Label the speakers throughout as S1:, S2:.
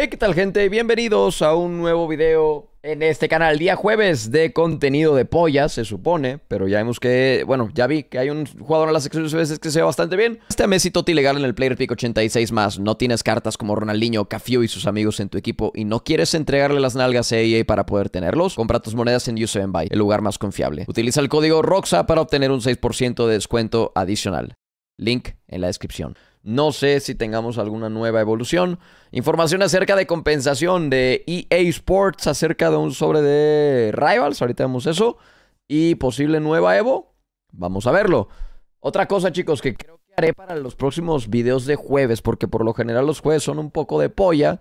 S1: Hey, ¿qué tal gente? Bienvenidos a un nuevo video en este canal. Día jueves de contenido de pollas, se supone, pero ya vemos que, bueno, ya vi que hay un jugador en las secciones veces que se ve bastante bien. Este mes Messi toti legal en el Player Pick 86 más. No tienes cartas como Ronaldinho, Cafío y sus amigos en tu equipo y no quieres entregarle las nalgas a EA para poder tenerlos. Compra tus monedas en 7 Buy, el lugar más confiable. Utiliza el código ROXA para obtener un 6% de descuento adicional. Link en la descripción. No sé si tengamos alguna nueva evolución. Información acerca de compensación de EA Sports acerca de un sobre de Rivals. Ahorita vemos eso. Y posible nueva Evo. Vamos a verlo. Otra cosa, chicos, que creo que haré para los próximos videos de jueves, porque por lo general los jueves son un poco de polla.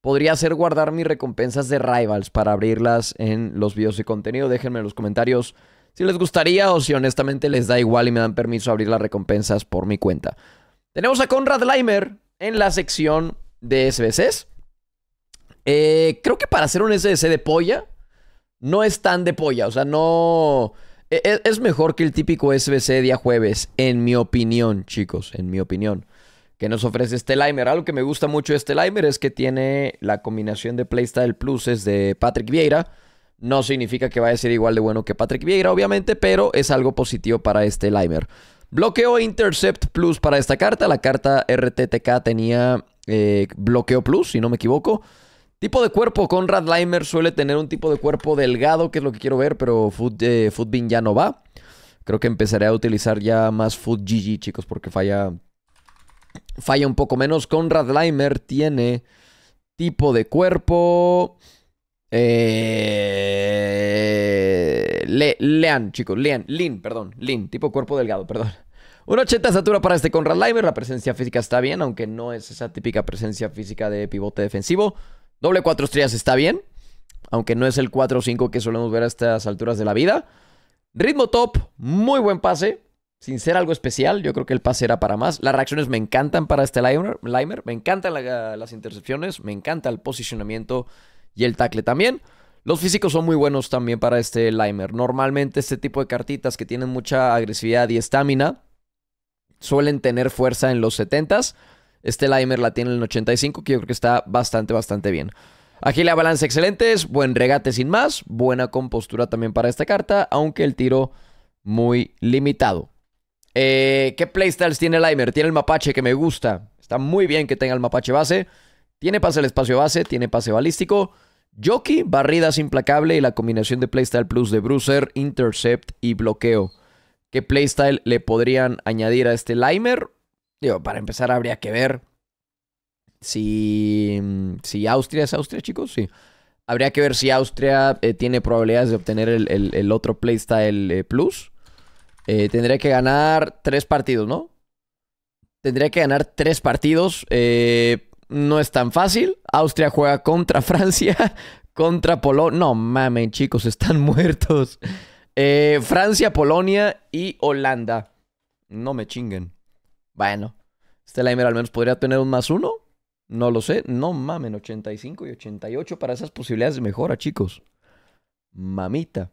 S1: Podría ser guardar mis recompensas de Rivals para abrirlas en los videos de contenido. Déjenme en los comentarios si les gustaría o si honestamente les da igual y me dan permiso a abrir las recompensas por mi cuenta. Tenemos a Conrad Leimer en la sección de SBCs. Eh, creo que para hacer un SBC de polla, no es tan de polla. O sea, no. E, e, es, mejor que el típico SBC día jueves, en mi opinión, chicos, en mi opinión. Que nos ofrece este Limer. Algo que me gusta mucho de este Limer es que tiene la combinación de Playstyle Pluses de Patrick Vieira. No significa que vaya a ser igual de bueno que Patrick Vieira, obviamente, pero es algo positivo para este Limer. Bloqueo e Intercept Plus para esta carta. La carta RTTK tenía eh, bloqueo Plus, si no me equivoco. Tipo de cuerpo. Conrad Limer suele tener un tipo de cuerpo delgado, que es lo que quiero ver, pero Food, eh, ya no va. Creo que empezaré a utilizar ya más Food GG, chicos, porque falla, falla un poco menos. Conrad Limer tiene tipo de cuerpo... Eh, lean, chicos, lean, lean, perdón, lean, tipo cuerpo delgado, perdón. 1.80 de estatura para este Conrad Limer. La presencia física está bien, aunque no es esa típica presencia física de pivote defensivo. Doble 4 estrellas está bien, aunque no es el 4 o 5 que solemos ver a estas alturas de la vida. Ritmo top, muy buen pase. Sin ser algo especial, yo creo que el pase era para más. Las reacciones me encantan para este Limer. Me encantan las intercepciones, me encanta el posicionamiento y el tackle también. Los físicos son muy buenos también para este Limer. Normalmente este tipo de cartitas que tienen mucha agresividad y estamina suelen tener fuerza en los 70s. Este Limer la tiene en el 85, que yo creo que está bastante, bastante bien. Aquí la balance excelente, buen regate sin más, buena compostura también para esta carta, aunque el tiro muy limitado. Eh, ¿Qué playstyles tiene Limer? Tiene el mapache que me gusta. Está muy bien que tenga el mapache base. Tiene pase al espacio base, tiene pase balístico, jockey, barridas implacable y la combinación de playstyle plus de Bruiser, intercept y bloqueo. ¿Qué playstyle le podrían añadir a este Limer? Digo, para empezar habría que ver si, mm, si Austria es Austria, chicos, sí. Habría que ver si Austria eh, tiene probabilidades de obtener el, otro playstyle eh, plus. Eh, tendría que ganar tres partidos, ¿no? Tendría que ganar tres partidos. Eh, no es tan fácil. Austria juega contra Francia, contra Polonia. No mamen, chicos, están muertos. Eh, Francia, Polonia y Holanda. No me chinguen. Bueno, este Limer al menos podría tener un más uno. No lo sé. No mamen, 85 y 88 para esas posibilidades de mejora, chicos. Mamita.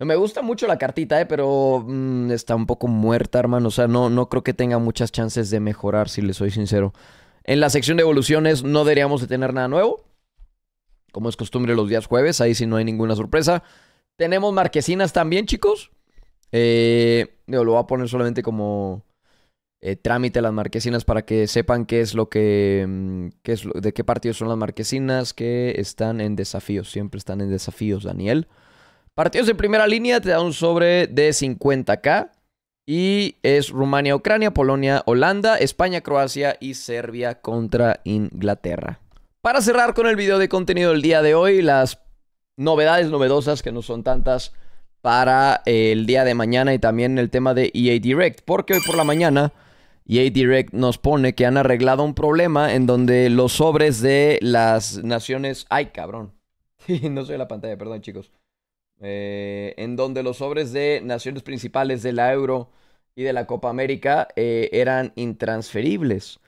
S1: Me gusta mucho la cartita, eh, pero mm, está un poco muerta, hermano. O sea, no, no creo que tenga muchas chances de mejorar, si le soy sincero. En la sección de evoluciones no deberíamos de tener nada nuevo. Como es costumbre los días jueves, ahí sí no hay ninguna sorpresa. Tenemos marquesinas también, chicos. Eh, lo voy a poner solamente como eh, trámite las marquesinas para que sepan qué es lo que. Mm, es de qué partidos son las marquesinas que están en desafíos. Siempre están en desafíos, Daniel. Partidos de primera línea te da un sobre de 50k. Y es Rumania, Ucrania, Polonia, Holanda, España, Croacia y Serbia contra Inglaterra. Para cerrar con el video de contenido del día de hoy, las novedades novedosas que no son tantas para el día de mañana y también el tema de EA Direct, porque hoy por la mañana EA Direct nos pone que han arreglado un problema en donde los sobres de las naciones... ¡Ay, cabrón! no soy la pantalla, perdón chicos. Eh, en donde los sobres de naciones principales de la Euro y de la Copa América eh, eran intransferibles.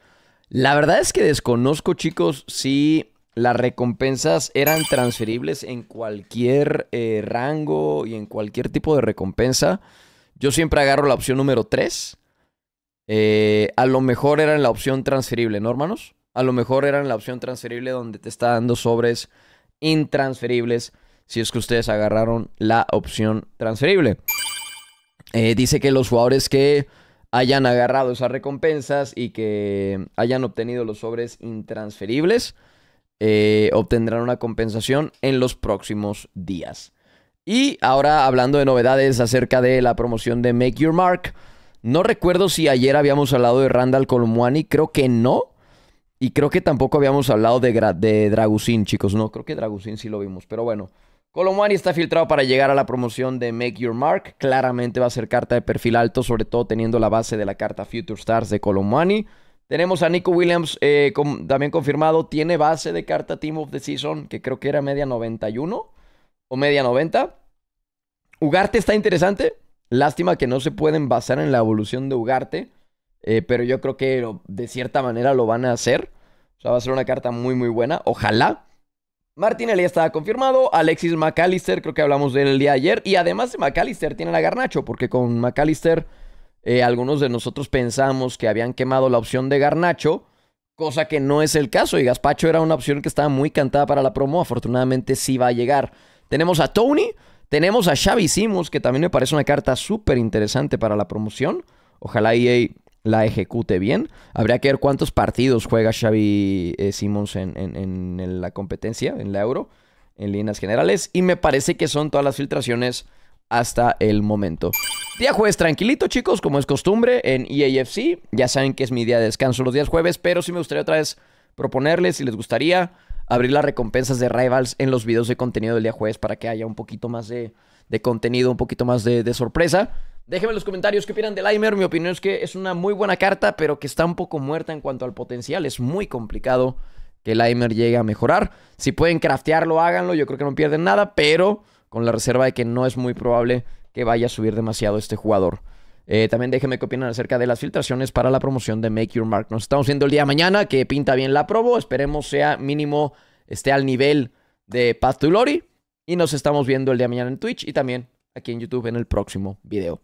S1: La verdad es que desconozco, chicos, si las recompensas eran transferibles en cualquier eh, rango y en cualquier tipo de recompensa. Yo siempre agarro la opción número 3. a lo mejor eran la opción transferible, ¿no, hermanos? A lo mejor eran la opción transferible donde te está dando sobres intransferibles si es que ustedes agarraron la opción transferible. Eh, dice que los jugadores que hayan agarrado esas recompensas y que hayan obtenido los sobres intransferibles eh, obtendrán una compensación en los próximos días. Y ahora hablando de novedades acerca de la promoción de Make Your Mark, no recuerdo si ayer habíamos hablado de Randall Colmuani, creo que no. Y creo que tampoco habíamos hablado de, de Dragusin, chicos, no, creo que Dragusin sí lo vimos, pero bueno. Colomwani está filtrado para llegar a la promoción de Make Your Mark. Claramente va a ser carta de perfil alto, sobre todo teniendo la base de la carta Future Stars de Colomwani. Tenemos a Nico Williams eh, también confirmado. Tiene base de carta Team of the Season, que creo que era media 91 o media 90. Ugarte está interesante. Lástima que no se pueden basar en la evolución de Ugarte. Eh, pero yo creo que de cierta manera lo van a hacer. O sea, va a ser una carta muy, muy buena. Ojalá. Martinelli estaba confirmado, Alexis McAllister, creo que hablamos de él el día de ayer, y además de McAllister tienen a Garnacho, porque con McAllister eh, algunos de nosotros pensamos que habían quemado la opción de Garnacho, cosa que no es el caso, y Gaspacho era una opción que estaba muy cantada para la promo, afortunadamente sí va a llegar. Tenemos a Tony, tenemos a Xavi Simus, que también me parece una carta súper interesante para la promoción, ojalá EA la ejecute bien. Habría que ver cuántos partidos juega Xavi eh, Simons en, la competencia, en la Euro, en líneas generales. Y me parece que son todas las filtraciones hasta el momento. Día jueves tranquilito, chicos, como es costumbre en EAFC. Ya saben que es mi día de descanso los días jueves, pero sí me gustaría otra vez proponerles, si les gustaría, abrir las recompensas de Rivals en los videos de contenido del día jueves para que haya un poquito más de, contenido, un poquito más de, de sorpresa. Déjenme en los comentarios qué opinan de Limer. Mi opinión es que es una muy buena carta, pero que está un poco muerta en cuanto al potencial. Es muy complicado que Limer llegue a mejorar. Si pueden craftearlo, háganlo. Yo creo que no pierden nada, pero con la reserva de que no es muy probable que vaya a subir demasiado este jugador. Eh, también déjenme qué opinan acerca de las filtraciones para la promoción de Make Your Mark. Nos estamos viendo el día de mañana, que pinta bien la probo. Esperemos sea mínimo, esté al nivel de Path to Glory. Y nos estamos viendo el día de mañana en Twitch y también aquí en YouTube en el próximo video.